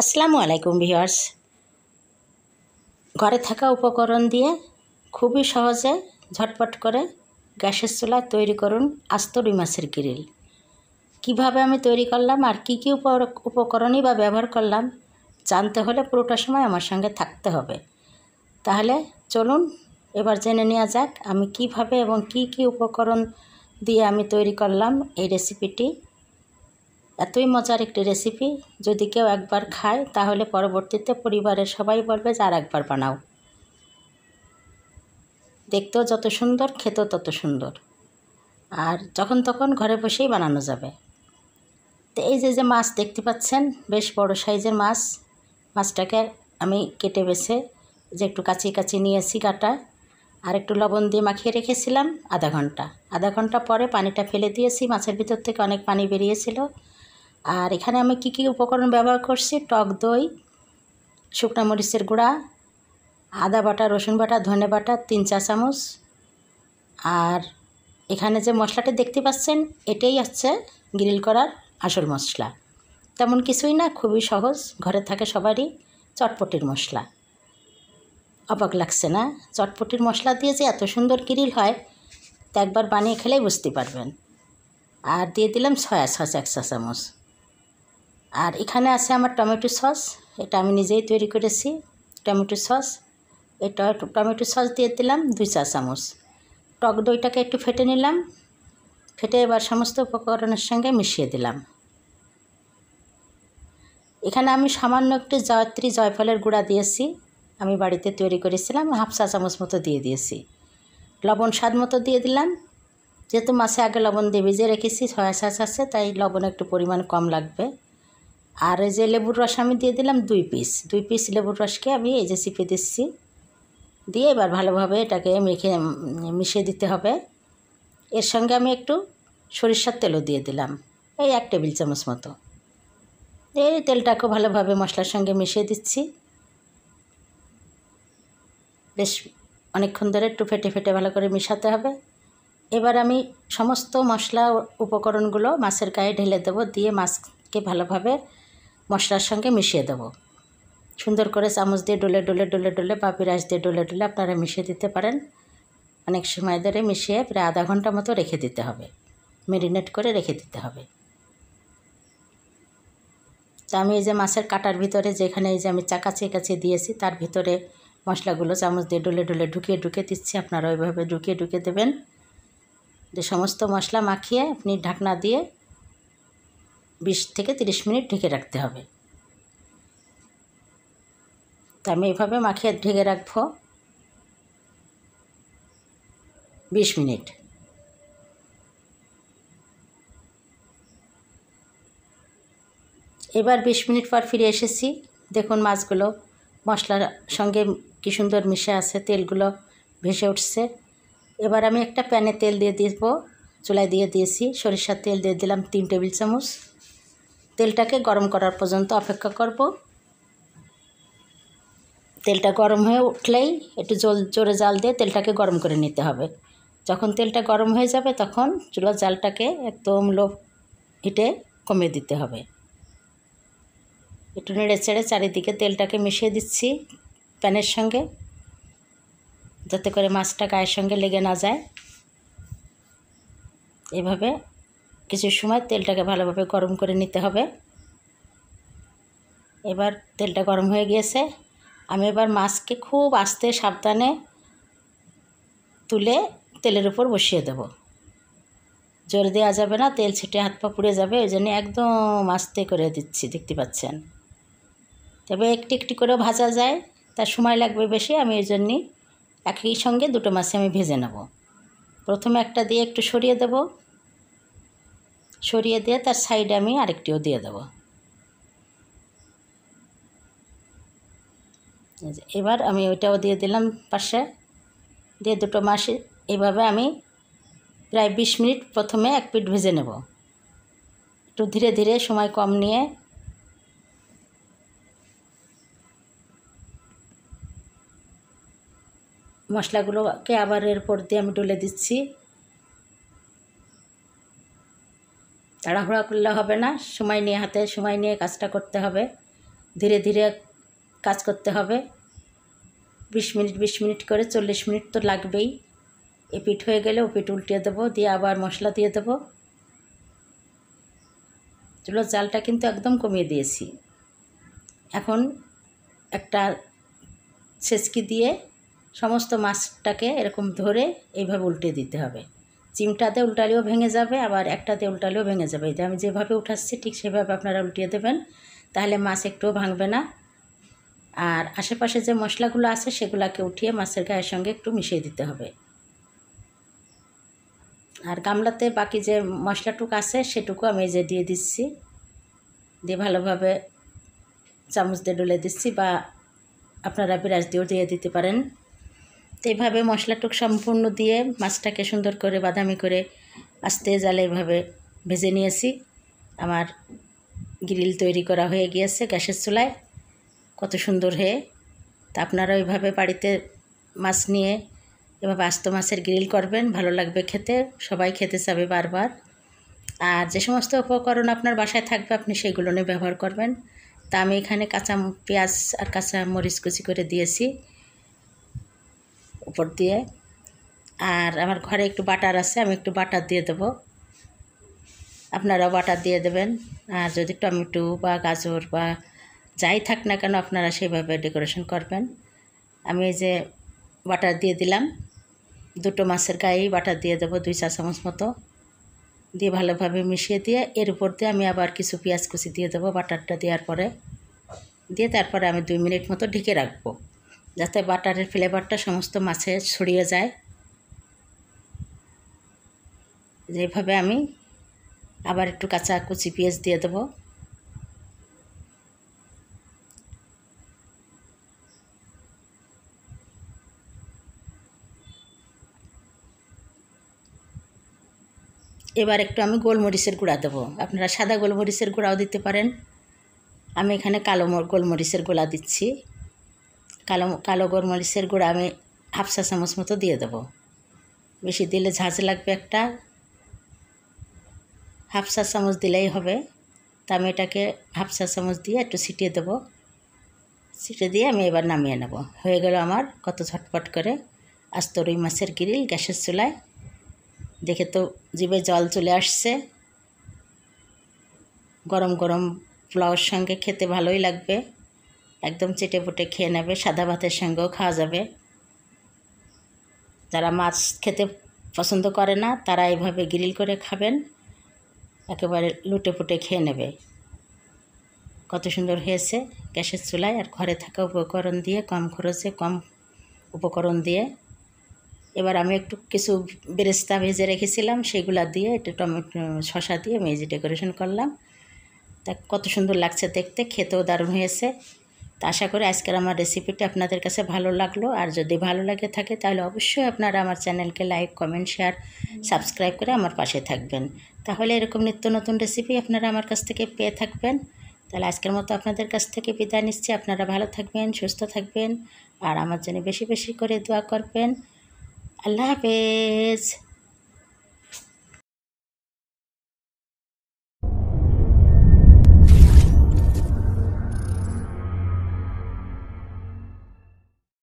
আসসালামু আলাইকুম ভিওয়ার্স ঘরে থাকা উপকরণ দিয়ে খুবই সহজে ঝটপট করে গ্যাসের চুলা তৈরি করুন আস্ত রুই মাছের গ্রিল কিভাবে আমি তৈরি করলাম আর কী কী উপকরণই বা ব্যবহার করলাম জানতে হলে পুরোটা সময় আমার সঙ্গে থাকতে হবে তাহলে চলুন এবার জেনে নেওয়া যাক আমি কিভাবে এবং কি কি উপকরণ দিয়ে আমি তৈরি করলাম এই রেসিপিটি এতই মজার একটি রেসিপি যদি কেউ একবার খায় তাহলে পরবর্তীতে পরিবারের সবাই বলবে যে আর একবার বানাও দেখতেও যত সুন্দর খেতেও তত সুন্দর আর যখন তখন ঘরে বসেই বানানো যাবে তো এই যে যে মাছ দেখতে পাচ্ছেন বেশ বড় সাইজের মাছ মাছটাকে আমি কেটে বেছে যে একটু কাচি কাচি নিয়েছি কাটা আর একটু লবণ দিয়ে মাখিয়ে রেখেছিলাম আধা ঘন্টা আধা ঘন্টা পরে পানিটা ফেলে দিয়েছি মাছের ভিতর থেকে অনেক পানি বেরিয়েছিল আর এখানে আমি কি কি উপকরণ ব্যবহার করছি টক দই শুকনা মরিচের গুঁড়া আদা বাটা রসুন বাটা ধনে বাটা তিন চা চামচ আর এখানে যে মশলাটা দেখতে পাচ্ছেন এটাই হচ্ছে গ্রিল করার আসল মশলা তেমন কিছুই না খুবই সহজ ঘরে থাকে সবারই চটপটির মশলা অবাক লাগছে না চটপটির মশলা দিয়ে যে এত সুন্দর গ্রিল হয় তা একবার বানিয়ে খেলেই বুঝতে পারবেন আর দিয়ে দিলাম ছয় সস এক চা চামচ আর এখানে আছে আমার টমেটো সস এটা আমি নিজেই তৈরি করেছি টমেটো সস এই টমেটো সস দিয়ে দিলাম দুই চা চামচ টক দইটাকে একটু ফেটে নিলাম ফেটে এবার সমস্ত উপকরণের সঙ্গে মিশিয়ে দিলাম এখানে আমি সামান্য একটু জয়ত্রী জয়ফলের গুঁড়া দিয়েছি আমি বাড়িতে তৈরি করেছিলাম হাফ চা চামচ মতো দিয়ে দিয়েছি লবণ স্বাদ মতো দিয়ে দিলাম যেহেতু মাছে আগে লবণ দিয়ে ভিজে রেখেছি সয়া সস আছে তাই লবণ একটু পরিমাণ কম লাগবে আর এই যে লেবুর রস আমি দিয়ে দিলাম দুই পিস দুই পিস লেবুর রসকে আমি এই যে চিপে দিচ্ছি দিয়ে এবার ভালোভাবে এটাকে মেখে মিশিয়ে দিতে হবে এর সঙ্গে আমি একটু সরিষার তেলও দিয়ে দিলাম এই এক টেবিল চামচ মতো এই তেলটাকে ভালোভাবে মশলার সঙ্গে মিশিয়ে দিচ্ছি বেশ অনেকক্ষণ ধরে একটু ফেটে ফেটে ভালো করে মিশাতে হবে এবার আমি সমস্ত মশলা উপকরণগুলো মাছের গায়ে ঢেলে দেবো দিয়ে মাছকে ভালোভাবে মশলার সঙ্গে মিশিয়ে দেব সুন্দর করে চামচ দিয়ে ডলে ডলে ডলে ডলে বা পিঁয়াজ দিয়ে ডলে ডলে আপনারা মিশিয়ে দিতে পারেন অনেক সময় ধরে মিশিয়ে প্রায় আধা ঘন্টা মতো রেখে দিতে হবে মেরিনেট করে রেখে দিতে হবে তো আমি এই যে মাছের কাটার ভিতরে যেখানে এই যে আমি চাকাচে কাছে দিয়েছি তার ভিতরে মশলাগুলো চামচ দিয়ে ডলে ডলে ঢুকিয়ে ঢুকিয়ে দিচ্ছি আপনারা ওইভাবে ঢুকিয়ে ঢুকিয়ে দেবেন যে সমস্ত মশলা মাখিয়ে আপনি ঢাকনা দিয়ে বিশ থেকে তিরিশ মিনিট ঢেকে রাখতে হবে তো আমি এভাবে মাখিয়ে ঢেকে রাখবো বিশ মিনিট এবার বিশ মিনিট পর ফিরে এসেছি দেখুন মাছগুলো মশলার সঙ্গে কি সুন্দর মিশে আছে তেলগুলো ভেসে উঠছে এবার আমি একটা প্যানে তেল দিয়ে দিব চুলায় দিয়ে দিয়েছি সরিষার তেল দিয়ে দিলাম তিন টেবিল চামচ তেলটাকে গরম করার পর্যন্ত অপেক্ষা করব তেলটা গরম হয়ে উঠলেই একটু জল জোরে জাল দিয়ে তেলটাকে গরম করে নিতে হবে যখন তেলটা গরম হয়ে যাবে তখন চুলার জালটাকে একদম লো হিটে কমিয়ে দিতে হবে একটু নেড়ে চেড়ে চারিদিকে তেলটাকে মিশিয়ে দিচ্ছি প্যানের সঙ্গে যাতে করে মাছটা গায়ের সঙ্গে লেগে না যায় এভাবে কিছু সময় তেলটাকে ভালোভাবে গরম করে নিতে হবে এবার তেলটা গরম হয়ে গিয়েছে আমি এবার মাছকে খুব আস্তে সাবধানে তুলে তেলের উপর বসিয়ে দেব জোরে দেওয়া যাবে না তেল ছিটে হাত পা পুড়ে যাবে ওই জন্য একদম আস্তে করে দিচ্ছি দেখতে পাচ্ছেন তবে একটি একটি করে ভাজা যায় তার সময় লাগবে বেশি আমি ওই জন্যই একই সঙ্গে দুটো মাছে আমি ভেজে নেব প্রথমে একটা দিয়ে একটু সরিয়ে দেবো সরিয়ে দিয়ে তার সাইডে আমি আরেকটিও দিয়ে দেব এবার আমি ওইটাও দিয়ে দিলাম পাশে দিয়ে দুটো মাসে এভাবে আমি প্রায় বিশ মিনিট প্রথমে এক পিঠ ভেজে নেব একটু ধীরে ধীরে সময় কম নিয়ে মশলাগুলোকে আবার এরপর দিয়ে আমি ডলে দিচ্ছি তাড়াহুড়া করলে হবে না সময় নিয়ে হাতে সময় নিয়ে কাজটা করতে হবে ধীরে ধীরে কাজ করতে হবে বিশ মিনিট বিশ মিনিট করে চল্লিশ মিনিট তো লাগবেই এ পিঠ হয়ে গেলে ও পিঠ উল্টিয়ে দেবো দিয়ে আবার মশলা দিয়ে দেবো চুলোর জালটা কিন্তু একদম কমিয়ে দিয়েছি এখন একটা ছেচকি দিয়ে সমস্ত মাছটাকে এরকম ধরে এইভাবে উল্টে দিতে হবে চিমটাতে উল্টালেও ভেঙে যাবে আবার একটাতে উল্টালেও ভেঙে যাবে এটা আমি যেভাবে উঠাচ্ছি ঠিক সেভাবে আপনারা উল্টিয়ে দেবেন তাহলে মাছ একটুও ভাঙবে না আর আশেপাশে যে মশলাগুলো আছে সেগুলোকে উঠিয়ে মাছের গায়ের সঙ্গে একটু মিশিয়ে দিতে হবে আর গামলাতে বাকি যে মশলাটুক আছে সেটুকু আমি যে দিয়ে দিচ্ছি দিয়ে ভালোভাবে চামচ দিয়ে ডুলে দিচ্ছি বা আপনারা বিরাজ দিয়েও দিয়ে দিতে পারেন তো এভাবে মশলাটুক সম্পূর্ণ দিয়ে মাছটাকে সুন্দর করে বাদামি করে আস্তে জালে এভাবে ভেজে নিয়েছি আমার গ্রিল তৈরি করা হয়ে গিয়েছে গ্যাসের চুলায় কত সুন্দর হয়ে তা আপনারা ওইভাবে বাড়িতে মাছ নিয়ে এভাবে আস্ত মাছের গ্রিল করবেন ভালো লাগবে খেতে সবাই খেতে চাবে বারবার আর যে সমস্ত উপকরণ আপনার বাসায় থাকবে আপনি সেগুলো নিয়ে ব্যবহার করবেন তা আমি এখানে কাঁচা পেঁয়াজ আর কাঁচা মরিচ কুচি করে দিয়েছি উপর দিয়ে আর আমার ঘরে একটু বাটার আছে আমি একটু বাটার দিয়ে দেবো আপনারা বাটার দিয়ে দেবেন আর যদি টমেটো বা গাজর বা যাই থাক না কেন আপনারা সেইভাবে ডেকোরেশন করবেন আমি এই যে বাটার দিয়ে দিলাম দুটো মাছের গায়েই বাটার দিয়ে দেবো দুই চা চামচ মতো দিয়ে ভালোভাবে মিশিয়ে দিয়ে এর উপর দিয়ে আমি আবার কিছু পেঁয়াজ কুচি দিয়ে দেবো বাটারটা দেওয়ার পরে দিয়ে তারপরে আমি দুই মিনিট মতো ঢেকে রাখবো যাতে বাটারের ফ্লেভারটা সমস্ত মাছে ছড়িয়ে যায় যেভাবে আমি আবার একটু কাঁচা কুচি পেঁয়াজ দিয়ে দেব এবার একটু আমি গোলমরিচের গুঁড়া দেবো আপনারা সাদা গোলমরিচের গুঁড়াও দিতে পারেন আমি এখানে কালো গোলমরিচের গোলা দিচ্ছি কালো কালো গোলমরিচের গুঁড়া আমি হাফ চা চামচ মতো দিয়ে দেবো বেশি দিলে ঝাঁঝ লাগবে একটা হাফ চা চামচ দিলেই হবে তা আমি এটাকে হাফ চা চামচ দিয়ে একটু ছিটিয়ে দেবো ছিটে দিয়ে আমি এবার নামিয়ে নেব হয়ে গেল আমার কত ঝটপট করে আস্ত রুই মাছের গ্রিল গ্যাসের চুলায় দেখে তো জিভে জল চলে আসছে গরম গরম পোলাওর সঙ্গে খেতে ভালোই লাগবে একদম চেটে ফুটে খেয়ে নেবে সাদা ভাতের সঙ্গেও খাওয়া যাবে যারা মাছ খেতে পছন্দ করে না তারা এইভাবে গ্রিল করে খাবেন একেবারে লুটে ফুটে খেয়ে নেবে কত সুন্দর হয়েছে গ্যাসের চুলায় আর ঘরে থাকা উপকরণ দিয়ে কম খরচে কম উপকরণ দিয়ে এবার আমি একটু কিছু বেরেস্তা ভেজে রেখেছিলাম সেগুলা দিয়ে একটু টমেটো শশা দিয়ে মেজি ডেকোরেশন করলাম তা কত সুন্দর লাগছে দেখতে খেতেও দারুণ হয়েছে তো আশা করি আজকের আমার রেসিপিটা আপনাদের কাছে ভালো লাগলো আর যদি ভালো লাগে থাকে তাহলে অবশ্যই আপনারা আমার চ্যানেলকে লাইক কমেন্ট শেয়ার সাবস্ক্রাইব করে আমার পাশে থাকবেন তাহলে এরকম নিত্য নতুন রেসিপি আপনারা আমার কাছ থেকে পেয়ে থাকবেন তাহলে আজকের মতো আপনাদের কাছ থেকে বিদায় নিচ্ছি আপনারা ভালো থাকবেন সুস্থ থাকবেন আর আমার জন্য বেশি বেশি করে দোয়া করবেন আল্লাহ হাফেজ